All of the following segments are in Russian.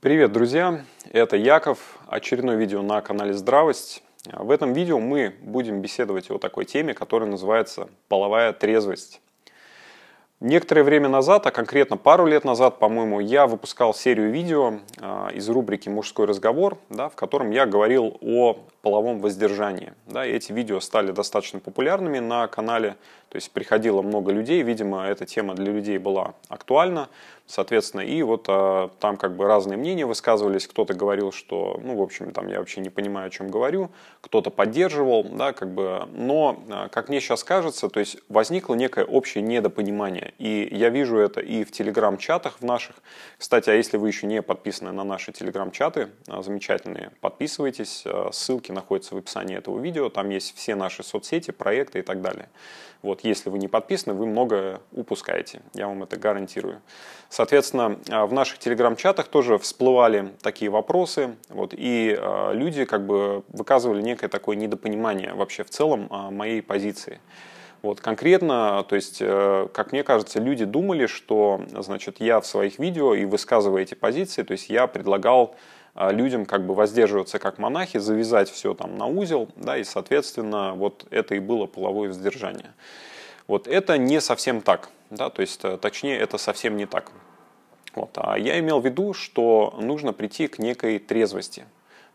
Привет, друзья! Это Яков, очередное видео на канале Здравость. В этом видео мы будем беседовать о такой теме, которая называется «Половая трезвость». Некоторое время назад, а конкретно пару лет назад, по-моему, я выпускал серию видео а, из рубрики «Мужской разговор», да, в котором я говорил о половом воздержании. Да, и эти видео стали достаточно популярными на канале, то есть приходило много людей, видимо, эта тема для людей была актуальна, соответственно, и вот а, там как бы разные мнения высказывались, кто-то говорил, что, ну, в общем, там я вообще не понимаю, о чем говорю, кто-то поддерживал, да, как бы, но, а, как мне сейчас кажется, то есть возникло некое общее недопонимание, и я вижу это и в телеграм-чатах в наших, кстати, а если вы еще не подписаны на наши телеграм-чаты, а, замечательные, подписывайтесь, а, ссылки на находится в описании этого видео. Там есть все наши соцсети, проекты и так далее. Вот, если вы не подписаны, вы много упускаете, я вам это гарантирую. Соответственно, а, в наших телеграм-чатах тоже всплывали такие вопросы, вот, и а, люди как бы выказывали некое такое недопонимание вообще в целом а, моей позиции. Вот конкретно, то есть, э, как мне кажется, люди думали, что, значит, я в своих видео и высказывая эти позиции, то есть я предлагал а, людям как бы воздерживаться как монахи, завязать все там на узел, да, и, соответственно, вот это и было половое воздержание. Вот это не совсем так, да, то есть, э, точнее, это совсем не так. Вот. А я имел в виду, что нужно прийти к некой трезвости,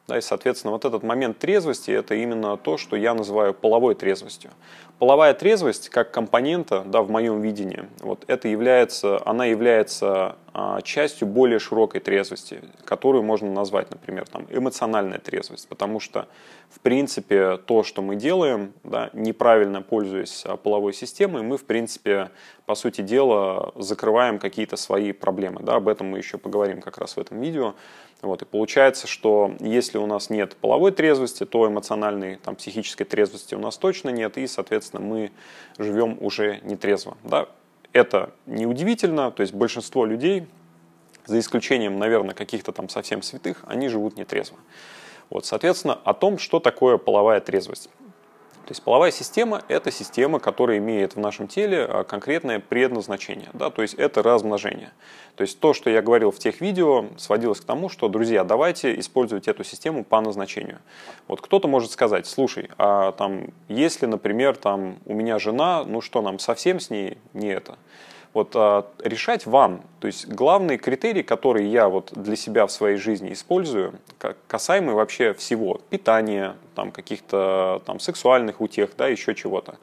да, и, соответственно, вот этот момент трезвости – это именно то, что я называю половой трезвостью. Половая трезвость, как компонента, да, в моем видении, вот это является, она является а, частью более широкой трезвости, которую можно назвать, например, там, эмоциональная трезвость, потому что, в принципе, то, что мы делаем, да, неправильно пользуясь а, половой системой, мы, в принципе, по сути дела, закрываем какие-то свои проблемы. Да, об этом мы еще поговорим как раз в этом видео. Вот, и получается, что если у нас нет половой трезвости, то эмоциональной, там, психической трезвости у нас точно нет, и, соответственно, мы живем уже нетрезво. Да? Это неудивительно, то есть большинство людей, за исключением, наверное, каких-то там совсем святых, они живут нетрезво. Вот, соответственно, о том, что такое половая трезвость. То есть половая система – это система, которая имеет в нашем теле а, конкретное предназначение. Да? То есть это размножение. То есть то, что я говорил в тех видео, сводилось к тому, что, друзья, давайте использовать эту систему по назначению. Вот кто-то может сказать, слушай, а там, если, например, там, у меня жена, ну что нам, совсем с ней не это? Вот а, решать вам. То есть главный критерий, который я вот для себя в своей жизни использую, касаемый вообще всего, питания, там каких-то там сексуальных утех, да, еще чего-то.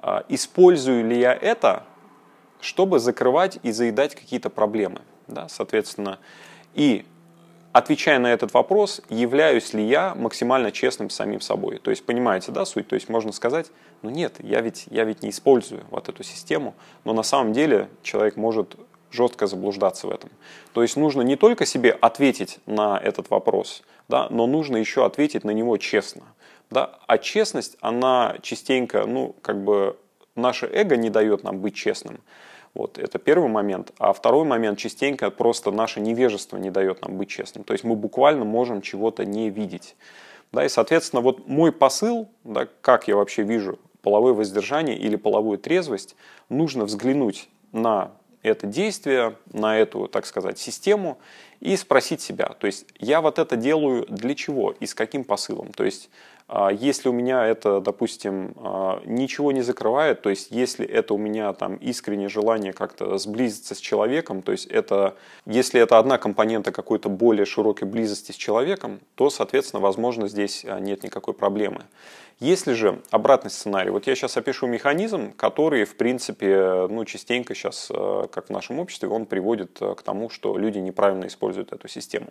А, использую ли я это, чтобы закрывать и заедать какие-то проблемы, да, соответственно. И отвечая на этот вопрос, являюсь ли я максимально честным с самим собой. То есть, понимаете, да, суть? То есть, можно сказать, ну нет, я ведь, я ведь не использую вот эту систему, но на самом деле человек может жестко заблуждаться в этом. То есть нужно не только себе ответить на этот вопрос, да, но нужно еще ответить на него честно. Да? А честность, она частенько, ну, как бы наше эго не дает нам быть честным. Вот, это первый момент. А второй момент, частенько просто наше невежество не дает нам быть честным. То есть мы буквально можем чего-то не видеть. Да, и, соответственно, вот мой посыл, да, как я вообще вижу половое воздержание или половую трезвость, нужно взглянуть на это действие, на эту, так сказать, систему и спросить себя, то есть я вот это делаю для чего и с каким посылом. То есть а если у меня это, допустим, а, ничего не закрывает, то есть если это у меня там искреннее желание как-то сблизиться с человеком, то есть это, если это одна компонента какой-то более широкой близости с человеком, то, соответственно, возможно, здесь а, нет никакой проблемы. Если же обратный сценарий, вот я сейчас опишу механизм, который, в принципе, ну, частенько сейчас, э, как в нашем обществе, он приводит э, к тому, что люди неправильно используют эту систему.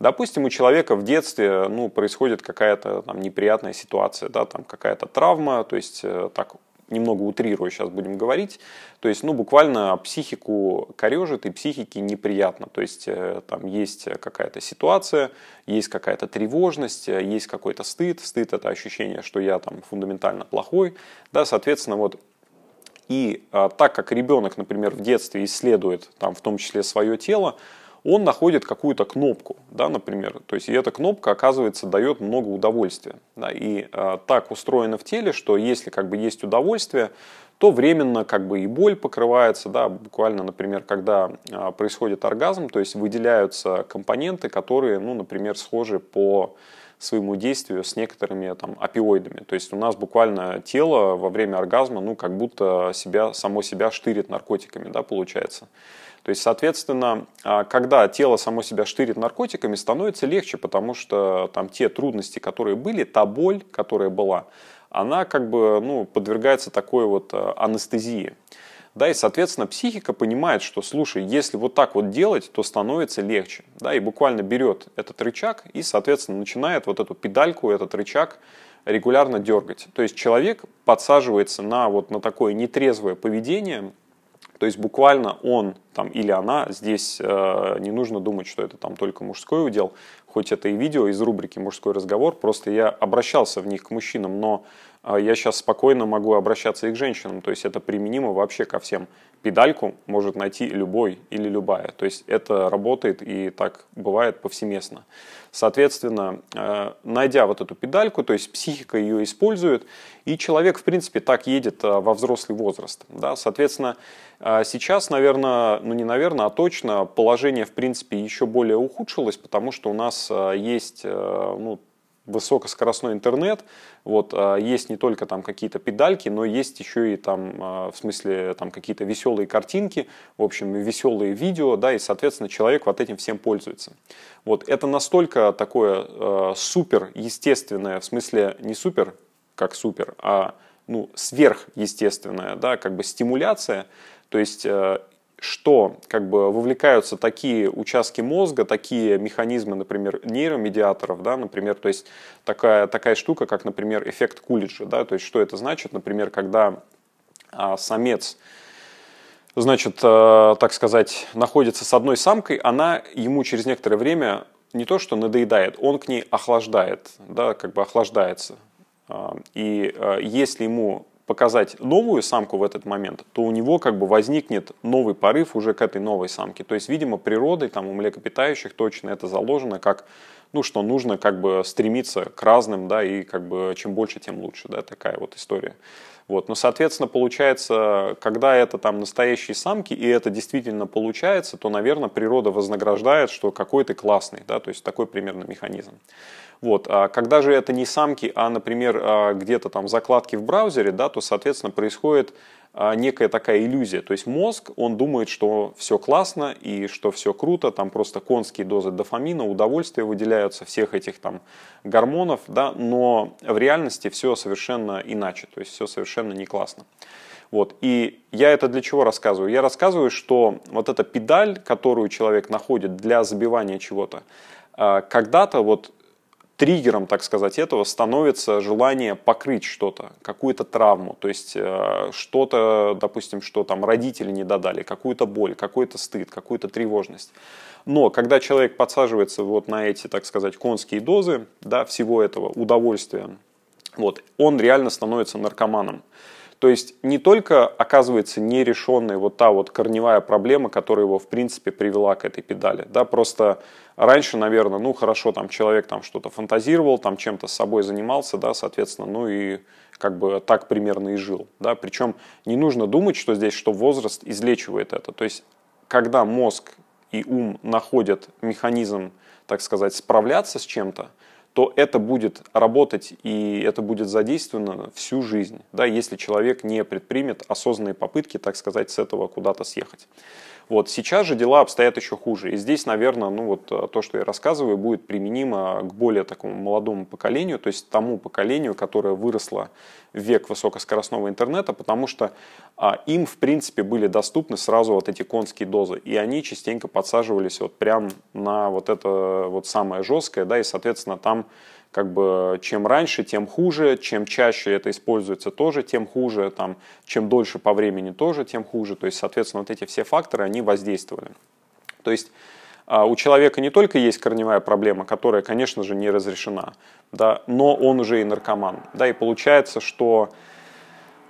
Допустим, у человека в детстве ну, происходит какая-то там, неприятная ситуация, да, там какая-то травма, то есть э, так немного утрирую сейчас будем говорить, то есть, ну, буквально психику корежит и психике неприятно. То есть, э, там есть какая-то ситуация, есть какая-то тревожность, э, есть какой-то стыд. Стыд – это ощущение, что я там фундаментально плохой. Да, соответственно, вот и а, так как ребенок, например, в детстве исследует там в том числе свое тело, он находит какую-то кнопку, да, например, то есть и эта кнопка, оказывается, дает много удовольствия. Да, и э, так устроено в теле, что если как бы есть удовольствие, то временно как бы и боль покрывается, да, буквально, например, когда э, происходит оргазм, то есть выделяются компоненты, которые, ну, например, схожи по своему действию с некоторыми там опиоидами. То есть у нас буквально тело во время оргазма, ну, как будто себя, само себя штырит наркотиками, да, получается. То есть, соответственно, а, когда тело само себя штырит наркотиками, становится легче, потому что там те трудности, которые были, та боль, которая была, она как бы ну, подвергается такой вот а, анестезии. Да, и, соответственно, психика понимает, что, слушай, если вот так вот делать, то становится легче. Да, и буквально берет этот рычаг и, соответственно, начинает вот эту педальку, этот рычаг регулярно дергать. То есть человек подсаживается на вот на такое нетрезвое поведение, то есть буквально он там, или она, здесь э, не нужно думать, что это там только мужской удел, хоть это и видео из рубрики «Мужской разговор», просто я обращался в них к мужчинам, но э, я сейчас спокойно могу обращаться и к женщинам, то есть это применимо вообще ко всем. Педальку может найти любой или любая, то есть это работает и так бывает повсеместно. Соответственно, э, найдя вот эту педальку, то есть психика ее использует, и человек, в принципе, так едет э, во взрослый возраст. Да? Соответственно, а сейчас, наверное, ну не наверное, а точно, положение, в принципе, еще более ухудшилось, потому что у нас а, есть э, ну, высокоскоростной интернет, вот, а, есть не только там какие-то педальки, но есть еще и там, в смысле, там какие-то веселые картинки, в общем, веселые видео, да, и, соответственно, человек вот этим всем пользуется. Вот, это настолько такое э, супер естественное, в смысле, не супер, как супер, а, ну, сверхъестественное, да, как бы стимуляция, то есть э, что как бы вовлекаются такие участки мозга, такие механизмы, например, нейромедиаторов, да, например, то есть такая, такая штука, как, например, эффект Кулиджа, да, то есть что это значит, например, когда а, самец значит, э, так сказать, находится с одной самкой, она ему через некоторое время не то что надоедает, он к ней охлаждает, да, как бы охлаждается. А, и э, если ему показать новую самку в этот момент, то у него как бы возникнет новый порыв уже к этой новой самке. То есть, видимо, природой там, у млекопитающих точно это заложено как ну, что нужно как бы стремиться к разным, да, и как бы чем больше, тем лучше, да, такая вот история. Вот. Но, соответственно, получается, когда это там настоящие самки, и это действительно получается, то, наверное, природа вознаграждает, что какой ты классный, да, то есть такой примерно механизм. Вот. А когда же это не самки, а, например, а, где-то там закладки в браузере, да, то, соответственно, происходит а, некая такая иллюзия. То есть мозг, он думает, что все классно и что все круто, там просто конские дозы дофамина, удовольствие выделяются, всех этих там гормонов, да, но в реальности все совершенно иначе, то есть все совершенно не классно. Вот. И я это для чего рассказываю? Я рассказываю, что вот эта педаль, которую человек находит для забивания чего-то, а, когда-то вот триггером, так сказать, этого становится желание покрыть что-то, какую-то травму, то есть э, что-то, допустим, что там родители не додали, какую-то боль, какой-то стыд, какую-то тревожность. Но когда человек подсаживается вот на эти, так сказать, конские дозы, да, всего этого удовольствия, вот, он реально становится наркоманом. То есть не только оказывается нерешенной вот та вот корневая проблема, которая его в принципе привела к этой педали, да, просто раньше, наверное, ну хорошо, там человек там что-то фантазировал, там чем-то с собой занимался, да, соответственно, ну и как бы так примерно и жил, да, причем не нужно думать, что здесь, что возраст излечивает это, то есть когда мозг и ум находят механизм, так сказать, справляться с чем-то, то это будет работать и это будет задействовано всю жизнь, да, если человек не предпримет осознанные попытки, так сказать, с этого куда-то съехать. Вот сейчас же дела обстоят еще хуже. И здесь, наверное, ну вот э, то, что я рассказываю, будет применимо к более такому молодому поколению, то есть тому поколению, которое выросло в век высокоскоростного интернета, потому что а, им, в принципе, были доступны сразу вот эти конские дозы, и они частенько подсаживались вот прям на вот это вот самое жесткое, да, и, соответственно, там как бы чем раньше, тем хуже, чем чаще это используется тоже, тем хуже, там, чем дольше по времени тоже, тем хуже. То есть, соответственно, вот эти все факторы, они воздействовали. То есть а, у человека не только есть корневая проблема, которая, конечно же, не разрешена, да, но он уже и наркоман. Да, и получается, что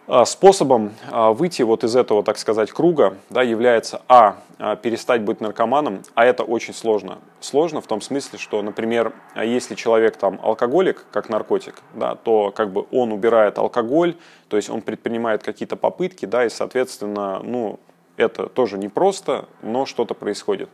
а, способом а, выйти вот из этого, так сказать, круга да, является а, а. Перестать быть наркоманом, а это очень сложно. Сложно в том смысле, что, например, если человек там алкоголик, как наркотик, да, то как бы он убирает алкоголь, то есть он предпринимает какие-то попытки, да, и, соответственно, ну, это тоже непросто, но что-то происходит.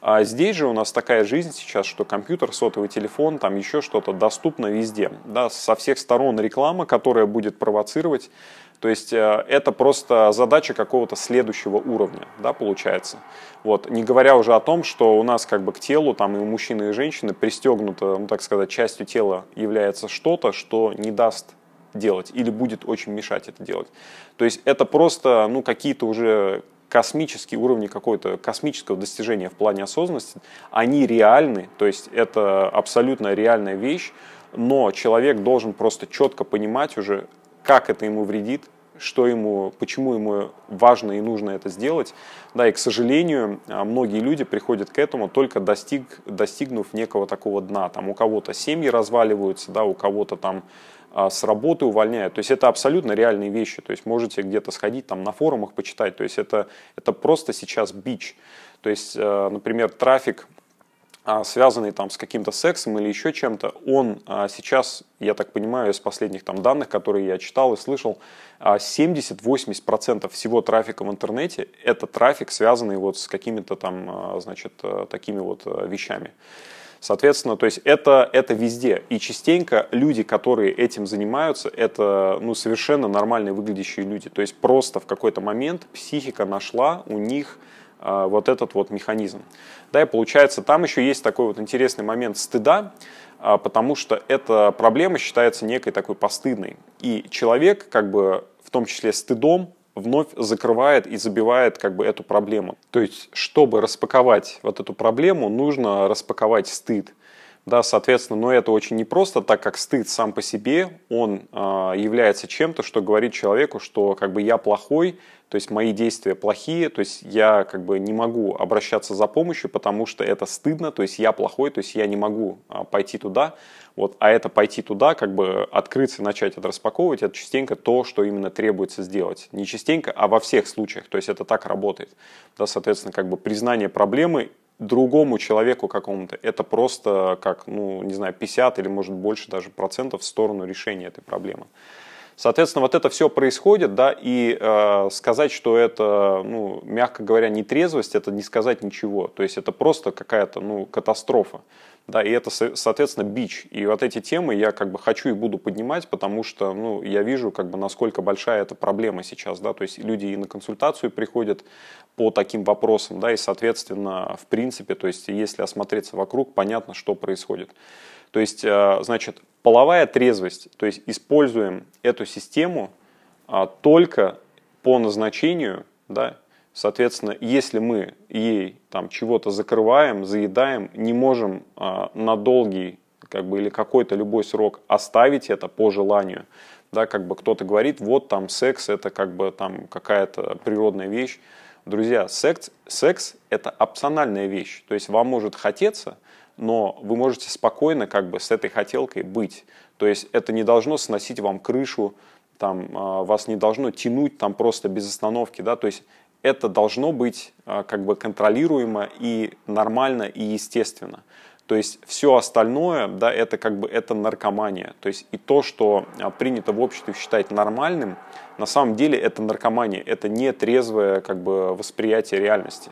А здесь же у нас такая жизнь сейчас, что компьютер, сотовый телефон, там еще что-то доступно везде. Да, со всех сторон реклама, которая будет провоцировать то есть э, это просто задача какого-то следующего уровня, да, получается. Вот. Не говоря уже о том, что у нас как бы к телу, там и у мужчины, и у женщины пристегнуто, ну так сказать, частью тела является что-то, что не даст делать или будет очень мешать это делать. То есть это просто ну, какие-то уже космические уровни какого-то космического достижения в плане осознанности, они реальны, то есть это абсолютно реальная вещь, но человек должен просто четко понимать уже, как это ему вредит, что ему, почему ему важно и нужно это сделать. Да, и, к сожалению, а, многие люди приходят к этому, только достиг, достигнув некого такого дна. Там у кого-то семьи разваливаются, да, у кого-то там а, с работы увольняют. То есть это абсолютно реальные вещи. То есть можете где-то сходить там на форумах почитать. То есть это, это просто сейчас бич. То есть, э, например, трафик а, связанный там с каким-то сексом или еще чем-то, он а, сейчас, я так понимаю, из последних там данных, которые я читал и слышал, 70-80% а, всего трафика в интернете – это трафик, связанный вот с какими-то там, значит, э, такими вот э, вещами. Соответственно, то есть это, это везде. И частенько люди, которые этим занимаются, это ну, совершенно нормальные выглядящие люди. То есть просто в какой-то момент психика нашла у них а, вот этот вот механизм. Да, и получается, там еще есть такой вот интересный момент стыда, а, потому что эта проблема считается некой такой постыдной. И человек, как бы, в том числе стыдом, вновь закрывает и забивает как бы эту проблему. То есть, чтобы распаковать вот эту проблему, нужно распаковать стыд. Да, соответственно, но это очень непросто, так как стыд сам по себе, он э, является чем-то, что говорит человеку, что как бы я плохой, то есть мои действия плохие, то есть я как бы не могу обращаться за помощью, потому что это стыдно, то есть я плохой, то есть я не могу э, пойти туда. Вот, а это пойти туда, как бы открыться, начать это распаковывать, это частенько то, что именно требуется сделать. Не частенько, а во всех случаях, то есть это так работает. Да, соответственно, как бы признание проблемы другому человеку какому-то. Это просто как, ну, не знаю, 50 или, может, больше даже процентов в сторону решения этой проблемы. Соответственно, вот это все происходит, да, и э, сказать, что это, ну, мягко говоря, нетрезвость, это не сказать ничего. То есть это просто какая-то, ну, катастрофа. Да, и это, соответственно, бич. И вот эти темы я как бы хочу и буду поднимать, потому что, ну, я вижу, как бы, насколько большая эта проблема сейчас, да, то есть люди и на консультацию приходят по таким вопросам, да, и, соответственно, в принципе, то есть если осмотреться вокруг, понятно, что происходит. То есть, э, значит, половая трезвость, то есть используем эту систему а, только по назначению, да, соответственно, если мы ей там чего-то закрываем, заедаем, не можем а, на долгий как бы или какой-то любой срок оставить это по желанию, да, как бы кто-то говорит, вот там секс это как бы там какая-то природная вещь, друзья, секс, секс – это опциональная вещь. То есть вам может хотеться, но вы можете спокойно как бы с этой хотелкой быть. То есть это не должно сносить вам крышу, там, а, вас не должно тянуть там просто без остановки, да, то есть это должно быть а, как бы контролируемо и нормально и естественно. То есть все остальное, да, это как бы это наркомания. То есть и то, что а, принято в обществе считать нормальным, на самом деле это наркомания, это нетрезвое как бы восприятие реальности.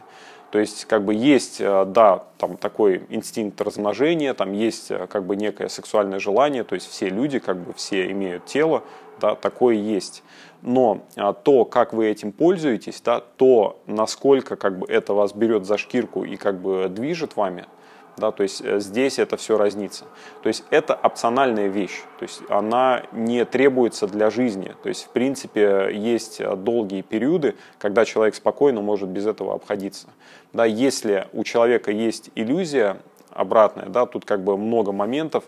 То есть, как бы есть, э, да, там такой инстинкт размножения, там есть э, как бы некое сексуальное желание, то есть все люди, как бы все имеют тело, да, такое есть. Но а, то, как вы этим пользуетесь, да, то, насколько как бы это вас берет за шкирку и как бы движет вами – да, то есть э, здесь это все разнится. То есть это опциональная вещь, то есть она не требуется для жизни. То есть в принципе есть э, долгие периоды, когда человек спокойно может без этого обходиться. Да, если у человека есть иллюзия обратная, да, тут как бы много моментов,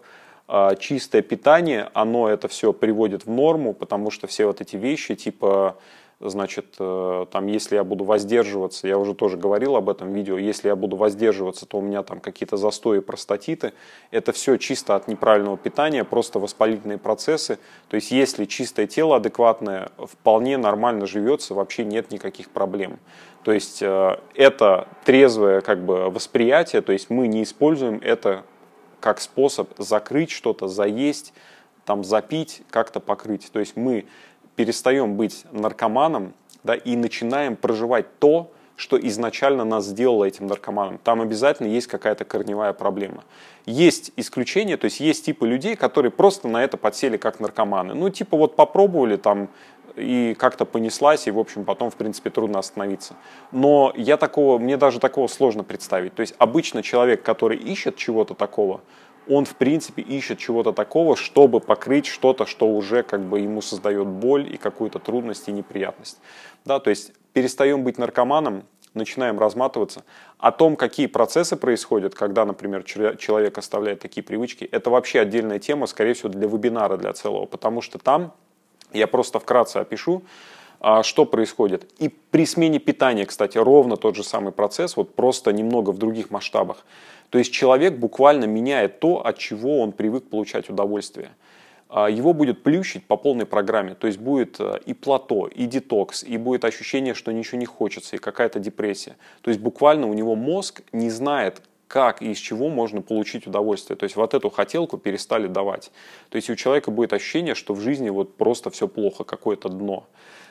а, чистое питание, оно это все приводит в норму, потому что все вот эти вещи типа значит, э, там, если я буду воздерживаться, я уже тоже говорил об этом видео, если я буду воздерживаться, то у меня там какие-то застои, простатиты. Это все чисто от неправильного питания, просто воспалительные процессы. То есть, если чистое тело адекватное, вполне нормально живется, вообще нет никаких проблем. То есть, э, это трезвое как бы восприятие, то есть, мы не используем это как способ закрыть что-то, заесть, там запить, как-то покрыть. То есть мы перестаем быть наркоманом да, и начинаем проживать то, что изначально нас сделало этим наркоманом. Там обязательно есть какая-то корневая проблема. Есть исключения, то есть есть типы людей, которые просто на это подсели как наркоманы. Ну, типа вот попробовали там и как-то понеслась, и, в общем, потом, в принципе, трудно остановиться. Но я такого, мне даже такого сложно представить. То есть обычно человек, который ищет чего-то такого, он, в принципе, ищет чего-то такого, чтобы покрыть что-то, что уже как бы ему создает боль и какую-то трудность и неприятность. Да, то есть перестаем быть наркоманом, начинаем разматываться. О том, какие процессы происходят, когда, например, человек оставляет такие привычки, это вообще отдельная тема, скорее всего, для вебинара, для целого, потому что там, я просто вкратце опишу, а, что происходит. И при смене питания, кстати, ровно тот же самый процесс, вот просто немного в других масштабах. То есть человек буквально меняет то, от чего он привык получать удовольствие. А, его будет плющить по полной программе, то есть будет э, и плато, и детокс, и будет ощущение, что ничего не хочется, и какая-то депрессия. То есть буквально у него мозг не знает, как и из чего можно получить удовольствие. То есть вот эту хотелку перестали давать. То есть у человека будет ощущение, что в жизни вот просто все плохо, какое-то дно.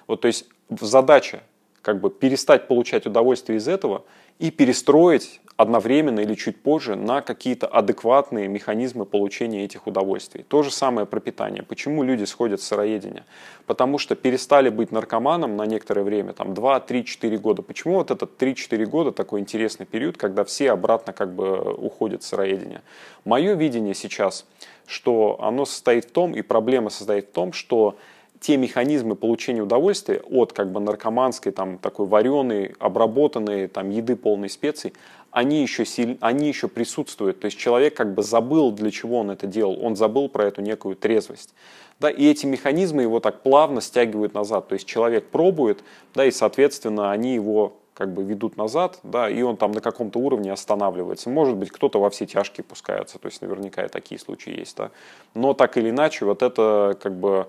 Вот, то есть задача как бы перестать получать удовольствие из этого и перестроить одновременно или чуть позже на какие-то адекватные механизмы получения этих удовольствий. То же самое про питание. Почему люди сходят с сыроедения? Потому что перестали быть наркоманом на некоторое время, там 2, 3, 4 года. Почему вот этот 3-4 года такой интересный период, когда все обратно как бы уходят с сыроедения? Мое видение сейчас, что оно состоит в том, и проблема состоит в том, что те механизмы получения удовольствия от как бы наркоманской, там, такой вареной, обработанной там, еды полной специй, они еще, силь... они еще присутствуют. То есть человек как бы забыл, для чего он это делал, он забыл про эту некую трезвость. Да, и эти механизмы его так плавно стягивают назад. То есть человек пробует, да, и, соответственно, они его как бы ведут назад, да, и он там на каком-то уровне останавливается. Может быть, кто-то во все тяжкие пускается, то есть наверняка и такие случаи есть, да. Но так или иначе, вот это как бы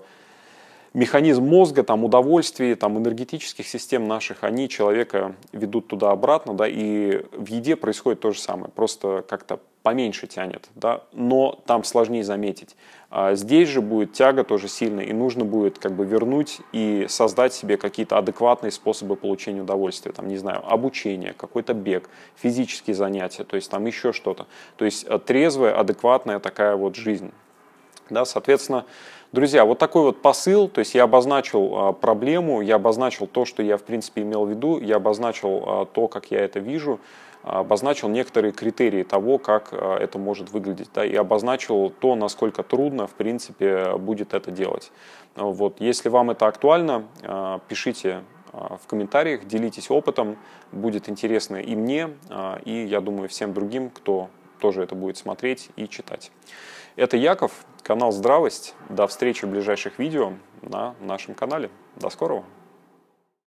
механизм мозга, там, удовольствий, там, энергетических систем наших, они человека ведут туда-обратно, да, и в еде происходит то же самое, просто как-то поменьше тянет, да, но там сложнее заметить. А здесь же будет тяга тоже сильная, и нужно будет как бы вернуть и создать себе какие-то адекватные способы получения удовольствия, там, не знаю, обучение, какой-то бег, физические занятия, то есть там еще что-то. То есть э, трезвая, адекватная такая вот жизнь. Да, соответственно, Друзья, вот такой вот посыл, то есть я обозначил а, проблему, я обозначил то, что я в принципе имел в виду, я обозначил а, то, как я это вижу, а, обозначил некоторые критерии того, как это может выглядеть, да, и обозначил то, насколько трудно, в принципе, будет это делать. Вот, если вам это актуально, пишите в комментариях, делитесь опытом, будет интересно и мне, и, я думаю, всем другим, кто тоже это будет смотреть и читать. Это Яков, канал «Здравость». До встречи в ближайших видео на нашем канале. До скорого!